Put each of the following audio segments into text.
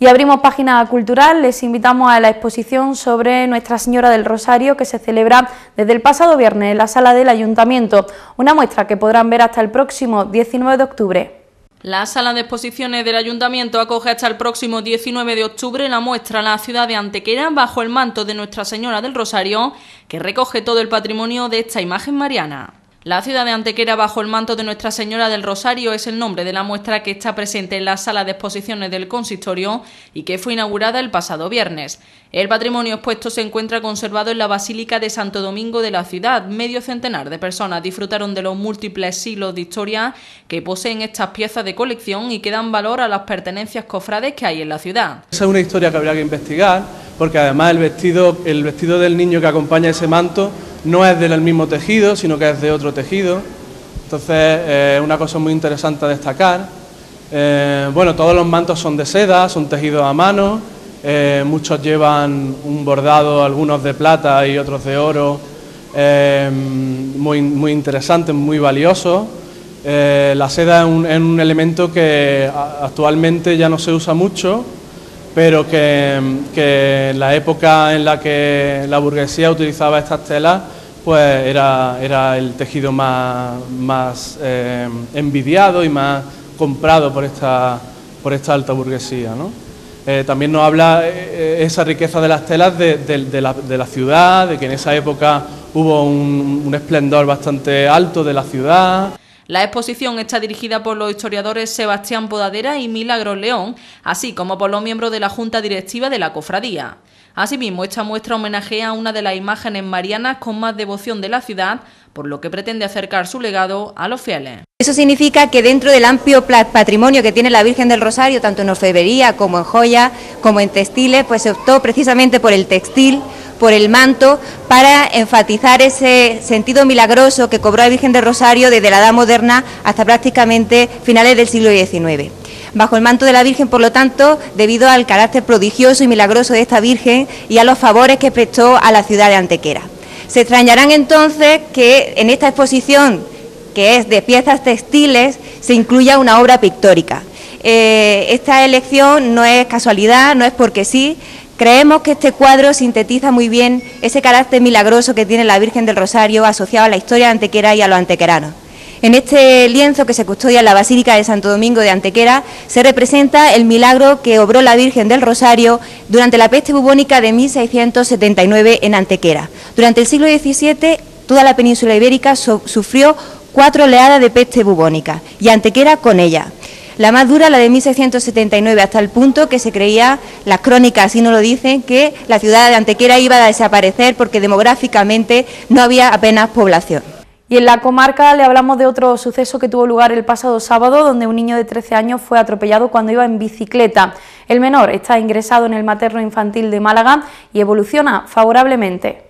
Y abrimos página cultural, les invitamos a la exposición sobre Nuestra Señora del Rosario que se celebra desde el pasado viernes en la sala del Ayuntamiento, una muestra que podrán ver hasta el próximo 19 de octubre. La sala de exposiciones del Ayuntamiento acoge hasta el próximo 19 de octubre la muestra La ciudad de Antequera bajo el manto de Nuestra Señora del Rosario, que recoge todo el patrimonio de esta imagen mariana. La ciudad de Antequera bajo el manto de Nuestra Señora del Rosario es el nombre de la muestra que está presente en la sala de exposiciones del consistorio y que fue inaugurada el pasado viernes. El patrimonio expuesto se encuentra conservado en la Basílica de Santo Domingo de la ciudad. Medio centenar de personas disfrutaron de los múltiples siglos de historia que poseen estas piezas de colección y que dan valor a las pertenencias cofrades que hay en la ciudad. Esa es una historia que habría que investigar porque además el vestido, el vestido del niño que acompaña ese manto no es del mismo tejido, sino que es de otro tejido. Entonces, eh, una cosa muy interesante a destacar. Eh, bueno, todos los mantos son de seda, son tejidos a mano, eh, muchos llevan un bordado, algunos de plata y otros de oro, muy, interesante, muy valioso... la seda es un elemento que actualmente ya no se usa mucho, pero que, que, la época en la que la burguesía utilizaba estas telas pues era, el tejido más, eh, envidiado y más comprado por esta, alta burguesía. ¿no? Eh, también nos habla eh, esa riqueza de las telas de, la, ciudad, de que en esa época hubo un esplendor bastante alto de la ciudad. La exposición está dirigida por los historiadores Sebastián Podadera y Milagro León, así como por los miembros de la Junta Directiva de la Cofradía. Asimismo, esta muestra homenajea a una de las imágenes marianas con más devoción de la ciudad, por lo que pretende acercar su legado a los fieles. Eso significa que dentro del amplio patrimonio que tiene la Virgen del Rosario, tanto en orfebrería como en joya, como en textiles, pues se optó precisamente por el textil, por el manto, para enfatizar ese sentido milagroso que cobró la Virgen del Rosario desde la Edad Moderna hasta prácticamente finales del siglo XIX. Bajo el manto de la Virgen, por lo tanto, debido al carácter prodigioso y milagroso de esta Virgen y a los favores que prestó a la ciudad de Antequera. Se extrañarán entonces que en esta exposición, que es de piezas textiles, se incluya una obra pictórica. Eh, esta elección no es casualidad, no es porque sí. Creemos que este cuadro sintetiza muy bien ese carácter milagroso que tiene la Virgen del Rosario asociado a la historia de antequera y a los antequeranos. En este lienzo que se custodia en la Basílica de Santo Domingo de Antequera se representa el milagro que obró la Virgen del Rosario durante la peste bubónica de 1679 en Antequera. Durante el siglo XVII, toda la península ibérica sufrió cuatro oleadas de peste bubónica y Antequera con ella. La más dura, la de 1679, hasta el punto que se creía, las crónicas así no lo dicen, que la ciudad de Antequera iba a desaparecer porque demográficamente no había apenas población. Y en la comarca le hablamos de otro suceso que tuvo lugar el pasado sábado, donde un niño de 13 años fue atropellado cuando iba en bicicleta. El menor está ingresado en el materno infantil de Málaga y evoluciona favorablemente.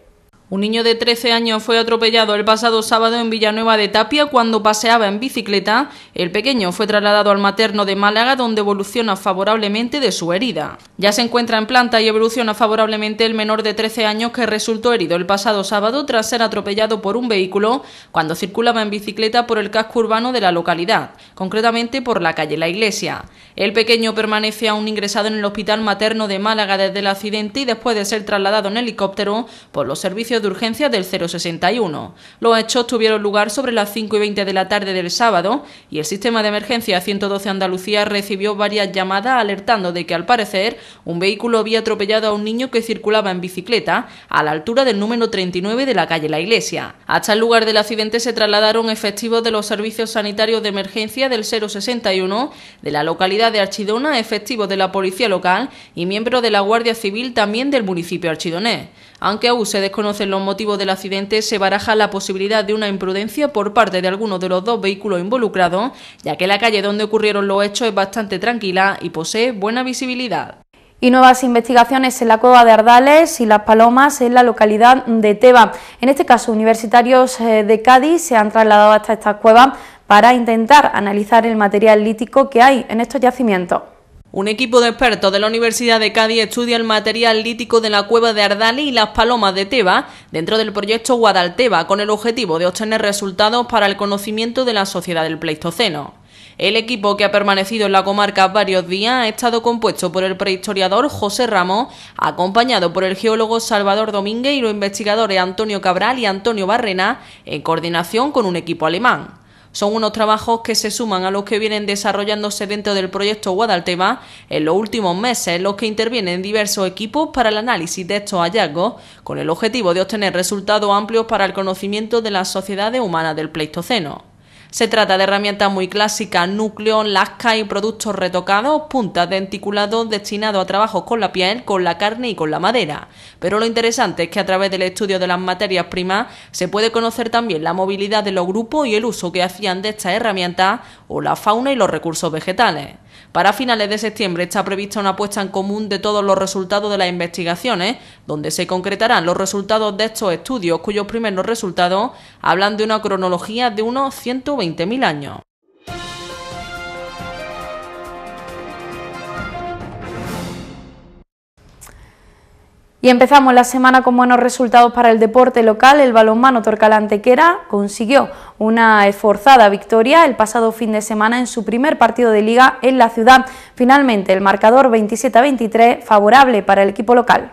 Un niño de 13 años fue atropellado el pasado sábado en Villanueva de Tapia cuando paseaba en bicicleta. El pequeño fue trasladado al materno de Málaga donde evoluciona favorablemente de su herida. Ya se encuentra en planta y evoluciona favorablemente el menor de 13 años que resultó herido el pasado sábado tras ser atropellado por un vehículo cuando circulaba en bicicleta por el casco urbano de la localidad, concretamente por la calle La Iglesia. El pequeño permanece aún ingresado en el hospital materno de Málaga desde el accidente y después de ser trasladado en helicóptero por los servicios de urgencia del 061. Los hechos tuvieron lugar sobre las 5 y 20 de la tarde del sábado y el sistema de emergencia 112 Andalucía recibió varias llamadas alertando de que al parecer un vehículo había atropellado a un niño que circulaba en bicicleta a la altura del número 39 de la calle La Iglesia. Hasta el lugar del accidente se trasladaron efectivos de los servicios sanitarios de emergencia del 061 de la localidad de Archidona, efectivos de la policía local y miembros de la Guardia Civil también del municipio archidonés. Aunque aún se desconoce los motivos del accidente, se baraja la posibilidad de una imprudencia por parte de alguno de los dos vehículos involucrados, ya que la calle donde ocurrieron los hechos es bastante tranquila y posee buena visibilidad y nuevas investigaciones en la cueva de Ardales y Las Palomas en la localidad de Teba. En este caso, universitarios eh, de Cádiz se han trasladado hasta esta cueva para intentar analizar el material lítico que hay en estos yacimientos. Un equipo de expertos de la Universidad de Cádiz estudia el material lítico de la cueva de Ardali y las palomas de Teba dentro del proyecto Guadalteba con el objetivo de obtener resultados para el conocimiento de la sociedad del Pleistoceno. El equipo que ha permanecido en la comarca varios días ha estado compuesto por el prehistoriador José Ramos, acompañado por el geólogo Salvador Domínguez y los investigadores Antonio Cabral y Antonio Barrena, en coordinación con un equipo alemán son unos trabajos que se suman a los que vienen desarrollándose dentro del proyecto Guadalteba en los últimos meses, en los que intervienen diversos equipos para el análisis de estos hallazgos, con el objetivo de obtener resultados amplios para el conocimiento de las sociedades humanas del Pleistoceno. Se trata de herramientas muy clásicas, núcleo, lasca y productos retocados, puntas denticulados destinados a trabajos con la piel, con la carne y con la madera. Pero lo interesante es que a través del estudio de las materias primas se puede conocer también la movilidad de los grupos y el uso que hacían de estas herramientas o la fauna y los recursos vegetales. Para finales de septiembre está prevista una puesta en común de todos los resultados de las investigaciones, donde se concretarán los resultados de estos estudios, cuyos primeros resultados hablan de una cronología de unos 120 20.000 años. Y empezamos la semana con buenos resultados para el deporte local. El balonmano Torcalantequera consiguió una esforzada victoria el pasado fin de semana en su primer partido de liga en la ciudad. Finalmente, el marcador 27 23 favorable para el equipo local.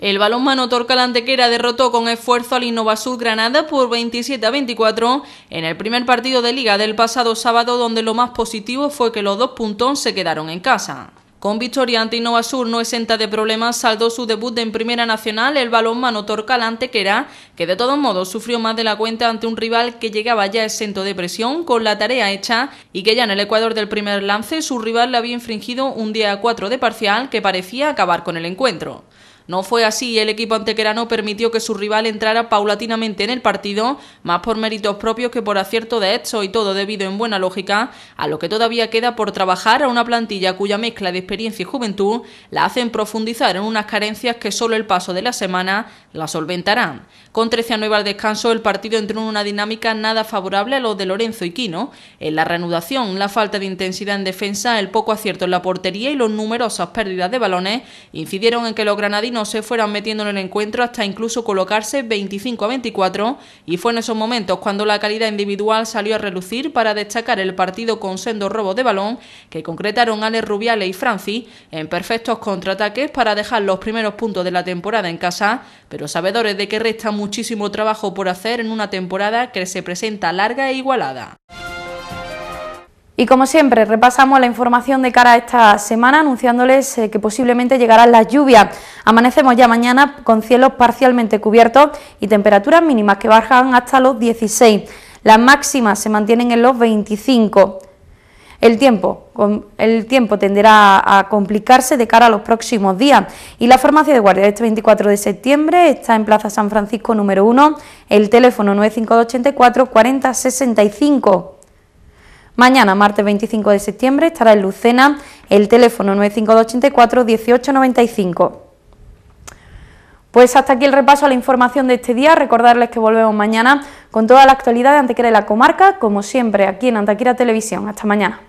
El balonmano Torcal Antequera derrotó con esfuerzo al Innovasur Granada por 27 a 24 en el primer partido de liga del pasado sábado donde lo más positivo fue que los dos puntos se quedaron en casa. Con victoria ante Innovasur no exenta de problemas, saldó su debut en Primera Nacional el balonmano Torcal Antequera, que de todos modos sufrió más de la cuenta ante un rival que llegaba ya exento de presión con la tarea hecha y que ya en el Ecuador del primer lance su rival le había infringido un día a de parcial que parecía acabar con el encuentro. No fue así y el equipo antequerano permitió que su rival entrara paulatinamente en el partido, más por méritos propios que por acierto de hecho y todo debido en buena lógica a lo que todavía queda por trabajar a una plantilla cuya mezcla de experiencia y juventud la hacen profundizar en unas carencias que solo el paso de la semana la solventarán. Con 13 a 9 al descanso, el partido entró en una dinámica nada favorable a los de Lorenzo y Quino. En la reanudación, la falta de intensidad en defensa, el poco acierto en la portería y los numerosas pérdidas de balones incidieron en que los granadinos no se fueran metiendo en el encuentro hasta incluso colocarse 25 a 24 y fue en esos momentos cuando la calidad individual salió a relucir para destacar el partido con sendos robo de balón que concretaron Alex Rubiales y Francis en perfectos contraataques para dejar los primeros puntos de la temporada en casa, pero sabedores de que resta muchísimo trabajo por hacer en una temporada que se presenta larga e igualada. Y como siempre, repasamos la información de cara a esta semana, anunciándoles eh, que posiblemente llegarán las lluvias. Amanecemos ya mañana con cielos parcialmente cubiertos y temperaturas mínimas que bajan hasta los 16. Las máximas se mantienen en los 25. El tiempo, el tiempo tenderá a complicarse de cara a los próximos días y la farmacia de guardia este 24 de septiembre está en Plaza San Francisco número 1, el teléfono 9584 4065 Mañana, martes 25 de septiembre, estará en Lucena el teléfono 95284 1895. Pues hasta aquí el repaso a la información de este día. Recordarles que volvemos mañana con toda la actualidad de Antequera y la comarca, como siempre, aquí en Antequera Televisión. Hasta mañana.